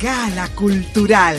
Gala Cultural.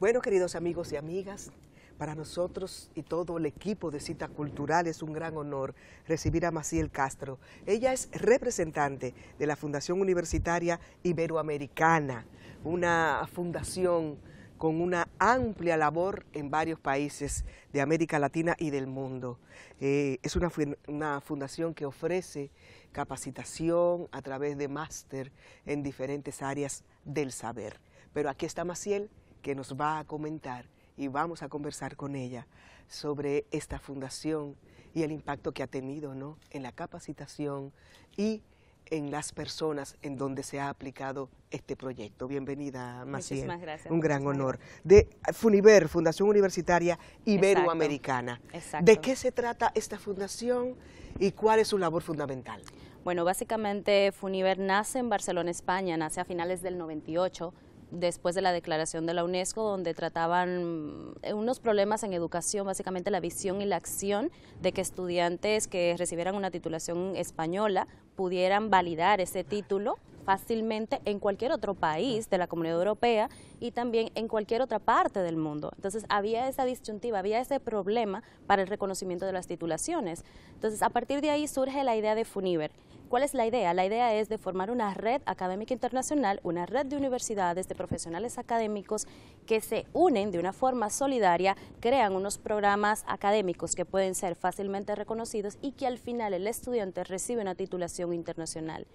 Bueno, queridos amigos y amigas, para nosotros y todo el equipo de Cita Cultural es un gran honor recibir a Maciel Castro. Ella es representante de la Fundación Universitaria Iberoamericana, una fundación con una amplia labor en varios países de América Latina y del mundo. Eh, es una, una fundación que ofrece capacitación a través de máster en diferentes áreas del saber. Pero aquí está Maciel que nos va a comentar y vamos a conversar con ella sobre esta fundación y el impacto que ha tenido en la capacitación y en las personas en donde se ha aplicado este proyecto. Bienvenida, Maciel. Muchísimas gracias. Un gran honor. De FUNIVER, Fundación Universitaria Iberoamericana. exacto. ¿De qué se trata esta fundación y cuál es su labor fundamental? Bueno, básicamente Funiver nace en Barcelona, España, nace a finales del 98 después de la declaración de la UNESCO, donde trataban eh, unos problemas en educación, básicamente la visión y la acción de que estudiantes que recibieran una titulación española pudieran validar ese título fácilmente en cualquier otro país de la Comunidad Europea y también en cualquier otra parte del mundo. Entonces había esa disyuntiva, había ese problema para el reconocimiento de las titulaciones. Entonces a partir de ahí surge la idea de Funiver ¿Cuál es la idea? La idea es de formar una red académica internacional, una red de universidades, de profesionales académicos que se unen de una forma solidaria, crean unos programas académicos que pueden ser fácilmente reconocidos y que al final el estudiante recibe una titulación internacional.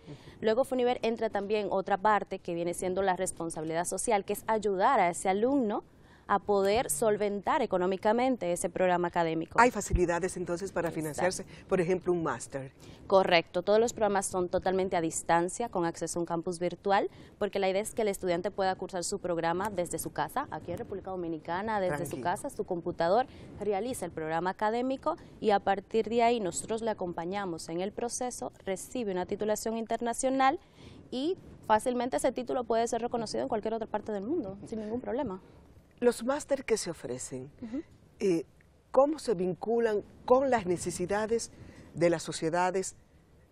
Luego Funiver entra también otra parte que viene siendo la responsabilidad social, que es ayudar a ese alumno a poder solventar económicamente ese programa académico. Hay facilidades entonces para financiarse, por ejemplo, un máster. Correcto, todos los programas son totalmente a distancia, con acceso a un campus virtual, porque la idea es que el estudiante pueda cursar su programa desde su casa, aquí en República Dominicana, desde su casa, su computador, realiza el programa académico y a partir de ahí nosotros le acompañamos en el proceso, recibe una titulación internacional y fácilmente ese título puede ser reconocido en cualquier otra parte del mundo, sin ningún problema. Los máster que se ofrecen, eh, ¿cómo se vinculan con las necesidades de las sociedades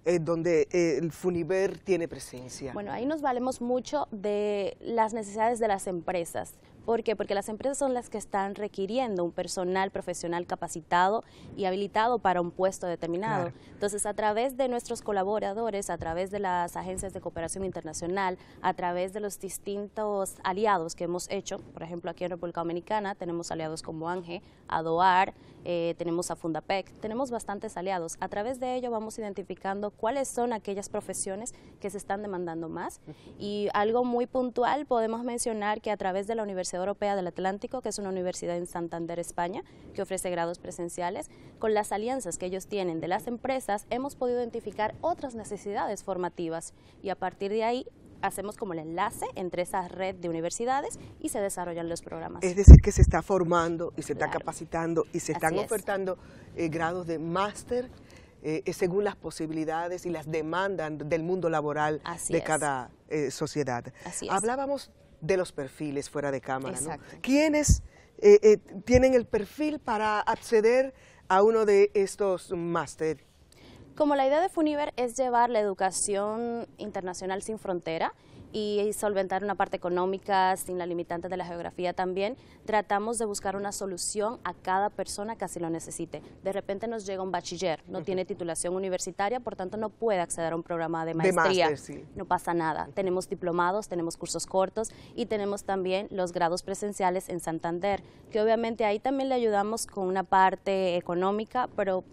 en eh, donde eh, el Funiver tiene presencia? Bueno, ahí nos valemos mucho de las necesidades de las empresas. ¿Por qué? Porque las empresas son las que están requiriendo un personal profesional capacitado y habilitado para un puesto determinado. Entonces, a través de nuestros colaboradores, a través de las agencias de cooperación internacional, a través de los distintos aliados que hemos hecho, por ejemplo, aquí en República Dominicana tenemos aliados como ANGE, ADOAR, eh, tenemos a Fundapec, tenemos bastantes aliados. A través de ello vamos identificando cuáles son aquellas profesiones que se están demandando más. Y algo muy puntual podemos mencionar que a través de la Universidad Europea del Atlántico, que es una universidad en Santander, España, que ofrece grados presenciales. Con las alianzas que ellos tienen de las empresas, hemos podido identificar otras necesidades formativas y a partir de ahí hacemos como el enlace entre esa red de universidades y se desarrollan los programas. Es decir, que se está formando y se está capacitando y se están ofertando eh, grados de máster eh, según las posibilidades y las demandas del mundo laboral de cada eh, sociedad. Así es. Hablábamos de los perfiles fuera de cámara. ¿no? ¿Quiénes eh, eh, tienen el perfil para acceder a uno de estos máster Como la idea de Funiver es llevar la educación internacional sin frontera, y solventar una parte económica sin la limitante de la geografía también, tratamos de buscar una solución a cada persona que así lo necesite. De repente nos llega un bachiller, no tiene titulación universitaria, por tanto no puede acceder a un programa de maestría. No pasa nada. Tenemos diplomados, tenemos cursos cortos y tenemos también los grados presenciales en Santander, que obviamente ahí también le ayudamos con una parte económica, pero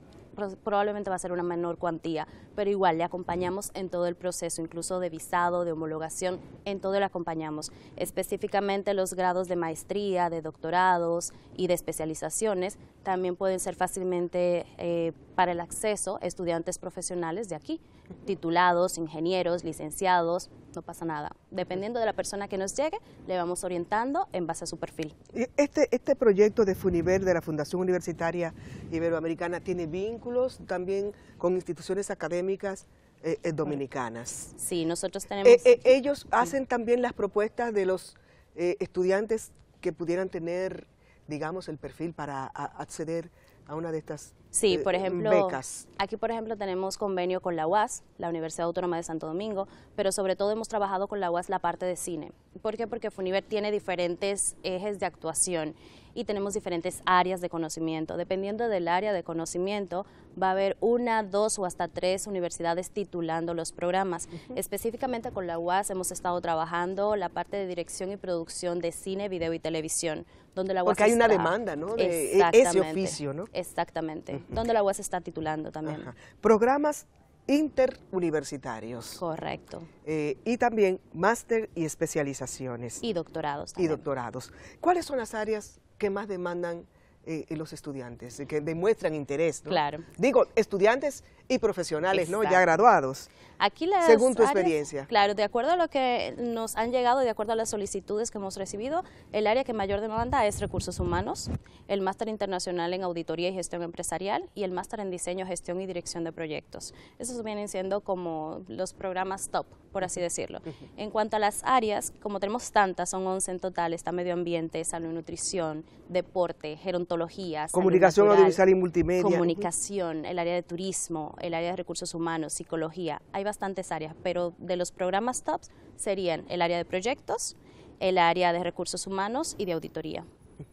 probablemente va a ser una menor cuantía, pero igual le acompañamos en todo el proceso, incluso de visado, de homologación, en todo lo acompañamos. Específicamente los grados de maestría, de doctorados y de especializaciones también pueden ser fácilmente eh, para el acceso estudiantes profesionales de aquí titulados, ingenieros, licenciados, no pasa nada. Dependiendo de la persona que nos llegue, le vamos orientando en base a su perfil. Este, este proyecto de FUNIVER, de la Fundación Universitaria Iberoamericana, tiene vínculos también con instituciones académicas eh, eh, dominicanas. Sí, nosotros eh, tenemos... ellos hacen también las propuestas de los estudiantes que pudieran tener, digamos, el perfil para acceder a una de estas Sí, eh, por ejemplo, aquí por ejemplo tenemos convenio con la UAS, la Universidad Autónoma de Santo Domingo, pero sobre todo hemos trabajado con la UAS la parte de cine. ¿Por qué? Porque Funiver tiene diferentes ejes de actuación y tenemos diferentes áreas de conocimiento. Dependiendo del área de conocimiento, va a haber una, dos o hasta tres universidades titulando los programas. Específicamente con la UAS hemos estado trabajando la parte de dirección y producción de cine, video y televisión. Donde la Porque hay una demanda, ¿no? De e-, ese oficio, ¿no? Exactamente. Donde la UAS está titulando también. Programas interuniversitarios. Correcto. Eh, y también máster y especializaciones. Y doctorados. También. Y doctorados. ¿Cuáles son las áreas ¿Qué más demandan eh, los estudiantes, que demuestran interés. Claro. Digo, estudiantes y profesionales, ¿no? Ya graduados. Aquí la Según tu experiencia. Claro, de acuerdo a lo que nos han llegado, de acuerdo a las solicitudes que hemos recibido, el área que mayor demanda es recursos humanos, el máster internacional en auditoría y gestión empresarial y el máster en diseño, gestión y dirección de proyectos. Esos vienen siendo como los programas top, por así decirlo. En cuanto a las áreas, como tenemos tantas, son 11 en total, está medio ambiente, salud y nutrición, deporte, gerontología, comunicación audiovisual y multimedia, comunicación, el área de turismo, el área de recursos humanos, psicología, hay bastantes áreas, pero de los programas TOPS serían el área de proyectos, el área de recursos humanos y de auditoría.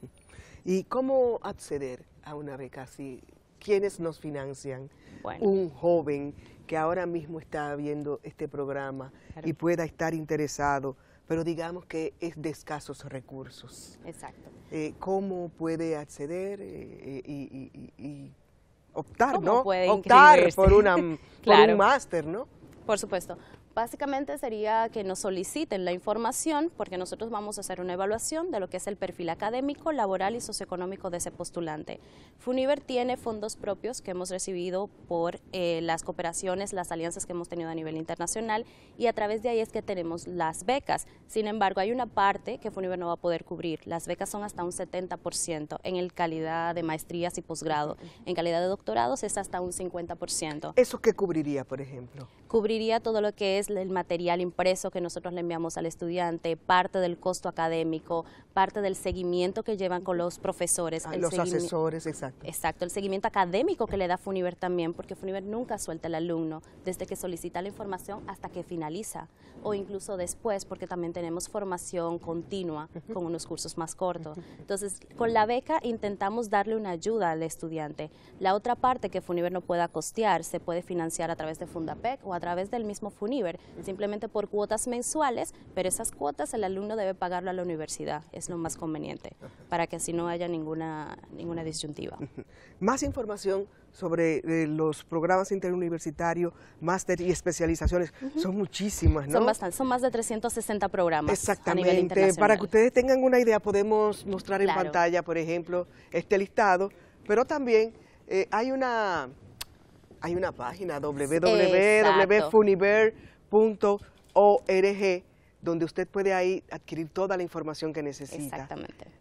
¿Y cómo acceder a una beca si ¿Quiénes nos financian? Un joven que ahora mismo está viendo este programa y pueda estar interesado, pero digamos que es de escasos recursos. Exacto. Eh, ¿Cómo puede acceder eh, eh, y optar, ¿no? Optar por, una, por un máster, ¿no? Por supuesto. Básicamente sería que nos soliciten la información porque nosotros vamos a hacer una evaluación de lo que es el perfil académico, laboral y socioeconómico de ese postulante. FUNIVER tiene fondos propios que hemos recibido por eh, las cooperaciones, las alianzas que hemos tenido a nivel internacional y a través de ahí es que tenemos las becas. Sin embargo, hay una parte que FUNIVER no va a poder cubrir. Las becas son hasta un 70% en el calidad de maestrías y posgrado. En calidad de doctorados es hasta un 50%. ¿Eso qué cubriría, por ejemplo? cubriría todo lo que es el material impreso que nosotros le enviamos al estudiante, parte del costo académico, parte del seguimiento que llevan con los profesores. Ah, los asesores, exacto. Exacto, el seguimiento académico que le da Funiver también, porque Funiver nunca suelta al alumno, desde que solicita la información hasta que finaliza, o incluso después, porque también tenemos formación continua con unos cursos más cortos. Entonces, con la beca intentamos darle una ayuda al estudiante. La otra parte que Funiver no pueda costear se puede financiar a través de Fundapec o a través del mismo FUNIVER, simplemente por cuotas mensuales, pero esas cuotas el alumno debe pagarlo a la universidad, es lo más conveniente, para que así no haya ninguna, ninguna disyuntiva. Más información sobre eh, los programas interuniversitarios, máster y especializaciones. Son muchísimas, ¿no? Son, son más de 360 programas. Exactamente. A nivel Para que ustedes tengan una idea, podemos mostrar en pantalla, por ejemplo, este listado, pero también eh, hay una hay una página www.funiver.org donde usted puede ahí adquirir toda la información que necesita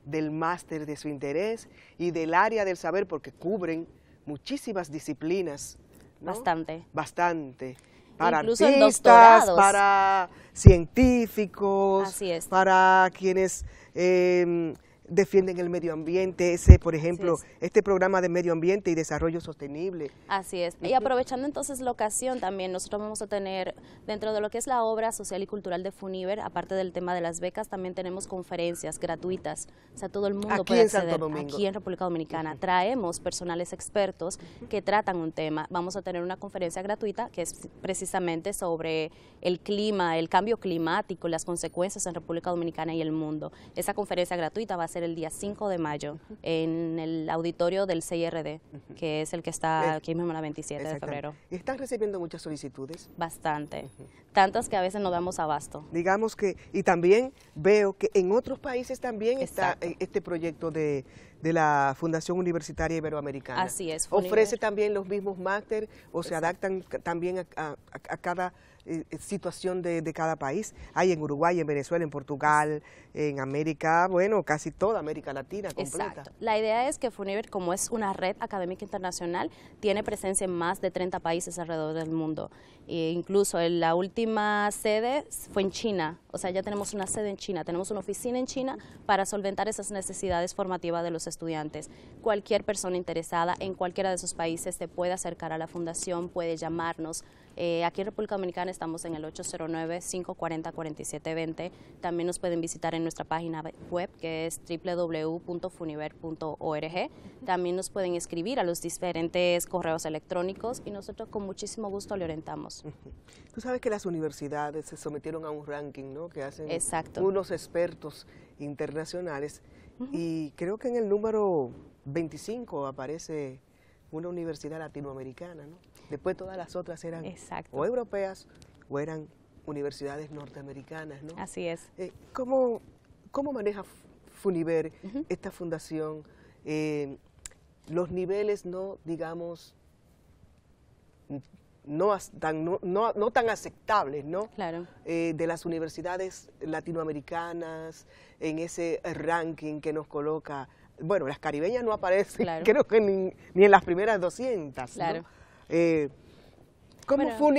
del máster de su interés y del área del saber porque cubren muchísimas disciplinas. Bastante. Bastante. Para artistas, para científicos, para quienes eh, defienden el medio ambiente, ese, por ejemplo, este programa de medio ambiente y desarrollo sostenible. Así es. Y aprovechando entonces la ocasión también, nosotros vamos a tener dentro de lo que es la obra social y cultural de Funiver, aparte del tema de las becas, también tenemos conferencias gratuitas. O sea, todo el mundo aquí puede en aquí en República Dominicana. Traemos personales expertos que tratan un tema. Vamos a tener una conferencia gratuita que es precisamente sobre el clima, el cambio climático, las consecuencias en República Dominicana y el mundo. Esa conferencia gratuita va a ser el día 5 de mayo en el auditorio del CIRD, que es el que está aquí mismo en la 27 de febrero. ¿Y están recibiendo muchas solicitudes? Bastante, tantas que a veces nos damos abasto. Digamos que, y también veo que en otros países también está eh, este proyecto de, de la Fundación Universitaria Iberoamericana. Así es. Ofrece también los mismos máster o se adaptan también a cada eh, eh, situación de, cada país. Hay en Uruguay, en Venezuela, en Portugal, en América, bueno, casi toda América Latina completa. La idea es que FUNIVER, como es una red académica internacional, tiene presencia en más de 30 países alrededor del mundo. E incluso en la última sede fue en China, o sea, ya tenemos una sede en China, tenemos una oficina en China para solventar esas necesidades formativas de los estudiantes. Cualquier persona interesada en cualquiera de esos países se puede acercar a la fundación, puede llamarnos, eh, aquí en República Dominicana estamos en el 809-540-4720. También nos pueden visitar en nuestra página web que es www.funiver.org. También nos pueden escribir a los diferentes correos electrónicos y nosotros con muchísimo gusto le orientamos. Tú sabes que las universidades se sometieron a un ranking ¿no? que hacen unos expertos internacionales y creo que en el número 25 aparece una universidad latinoamericana, ¿no? Después todas las otras eran o europeas o eran universidades norteamericanas, ¿no? Así es. Eh, ¿cómo, maneja Funiver esta fundación? Eh, los niveles no, digamos, no tan, aceptables, ¿no? Claro. Eh, de las universidades latinoamericanas, en ese ranking que nos coloca. Bueno, las caribeñas no aparecen, creo que ni, en las primeras 200. Claro. Eh, ¿Cómo fue un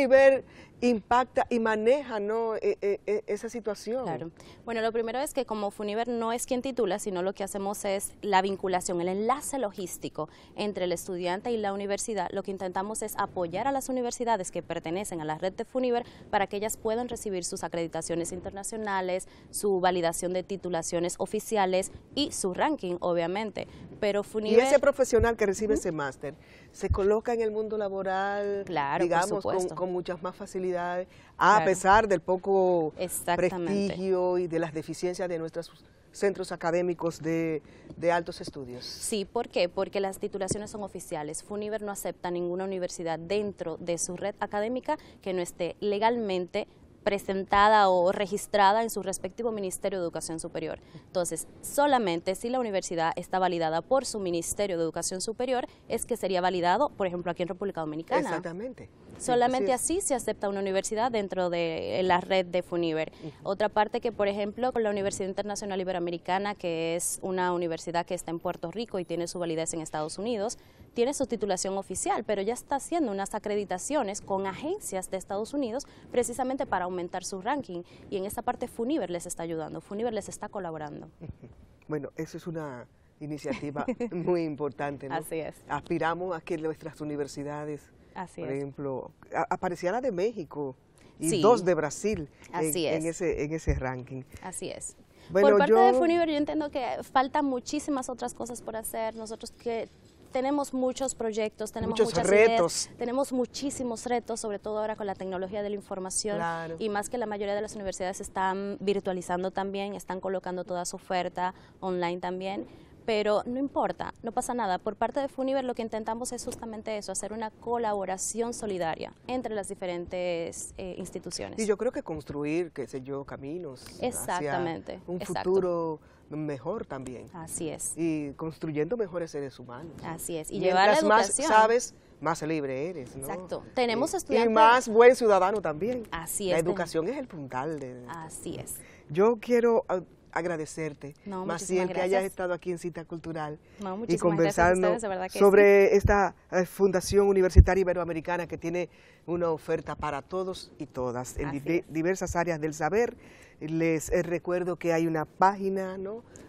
impacta y maneja ¿no? E, e, e, esa situación. Claro. Bueno, lo primero es que como Funiver no es quien titula, sino lo que hacemos es la vinculación, el enlace logístico entre el estudiante y la universidad. Lo que intentamos es apoyar a las universidades que pertenecen a la red de Funiver para que ellas puedan recibir sus acreditaciones internacionales, su validación de titulaciones oficiales y su ranking, obviamente. Pero Funiver... Y ese profesional que recibe ese máster se coloca en el mundo laboral, digamos, con muchas más facilidades a pesar del poco prestigio y de las deficiencias de nuestros centros académicos de, de, altos estudios. Sí, ¿por qué? Porque las titulaciones son oficiales. FUNIVER no acepta ninguna universidad dentro de su red académica que no esté legalmente presentada o registrada en su respectivo Ministerio de Educación Superior. Entonces, solamente si la universidad está validada por su Ministerio de Educación Superior es que sería validado, por ejemplo, aquí en República Dominicana. Exactamente. Solamente así, se acepta una universidad dentro de la red de FUNIVER. Otra parte que, por ejemplo, con la Universidad Internacional Iberoamericana, que es una universidad que está en Puerto Rico y tiene su validez en Estados Unidos, tiene su titulación oficial, pero ya está haciendo unas acreditaciones con agencias de Estados Unidos precisamente para aumentar su ranking. Y en esa parte FUNIVER les está ayudando, FUNIVER les está colaborando. Bueno, esa es una iniciativa muy importante. Así es. Aspiramos a que nuestras universidades Así Por ejemplo, aparecía la de México y dos de Brasil en, ese, en ese ranking. Así es. por parte de Funiver yo entiendo que faltan muchísimas otras cosas por hacer. Nosotros que tenemos muchos proyectos, tenemos muchos muchas retos. Ideas, tenemos muchísimos retos, sobre todo ahora con la tecnología de la información y más que la mayoría de las universidades están virtualizando también, están colocando toda su oferta online también pero no importa, no pasa nada. Por parte de Funiver lo que intentamos es justamente eso, hacer una colaboración solidaria entre las diferentes eh, instituciones. Y yo creo que construir, qué sé yo, caminos. Exactamente. Hacia un futuro mejor también. Así es. Y construyendo mejores seres humanos. Así es. Y llevar la educación. más sabes, más libre eres. Exacto. Tenemos estudiantes. Y más buen ciudadano también. Así es. La educación es el puntal de. Así es. Yo quiero ah, agradecerte, Maciel, que hayas estado aquí en Cita Cultural y conversando sobre esta eh, Fundación Universitaria Iberoamericana que tiene una oferta para todos y todas en diversas áreas del saber. Les eh, recuerdo que hay una página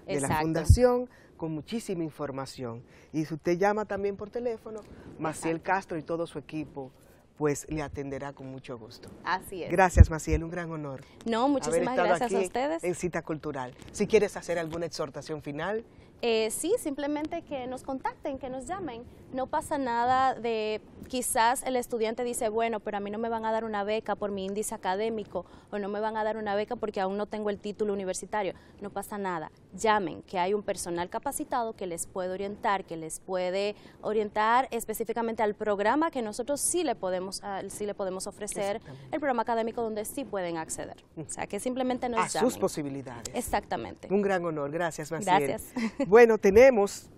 de la Fundación con muchísima información. Y si usted llama también por teléfono, Maciel Castro y todo su equipo pues le atenderá con mucho gusto. Así es. Gracias, Maciel, un gran honor. No, muchísimas gracias a ustedes. En Cita Cultural. Si quieres hacer alguna exhortación final. Eh, sí, simplemente que nos contacten, que nos llamen no pasa nada de quizás el estudiante dice, bueno, pero a mí no me van a dar una beca por mi índice académico o no me van a dar una beca porque aún no tengo el título universitario. No pasa nada. Llamen, que hay un personal capacitado que les puede orientar, que les puede orientar específicamente al programa que nosotros sí le podemos, ah, sí le podemos ofrecer, el programa académico donde sí pueden acceder. O sea, que simplemente nos a sus posibilidades. Exactamente. Un gran honor. Gracias, Maciel. Gracias. Bueno, tenemos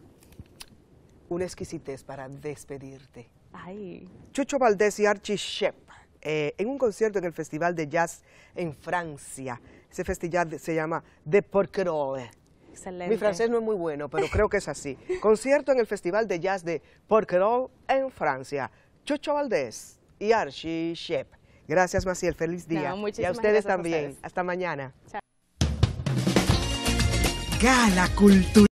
una exquisitez para despedirte. Ay. Chucho Valdés y Archie Shep, eh, en un concierto en el Festival de Jazz en Francia. Ese festival se llama The Porquerolles. Excelente. Mi francés no es muy bueno, pero creo que es así. concierto en el Festival de Jazz de Porquerolles en Francia. Chucho Valdés y Archie Shep. Gracias, Maciel. Feliz día. y a ustedes también. Hasta mañana. Chao. Gala Cultura.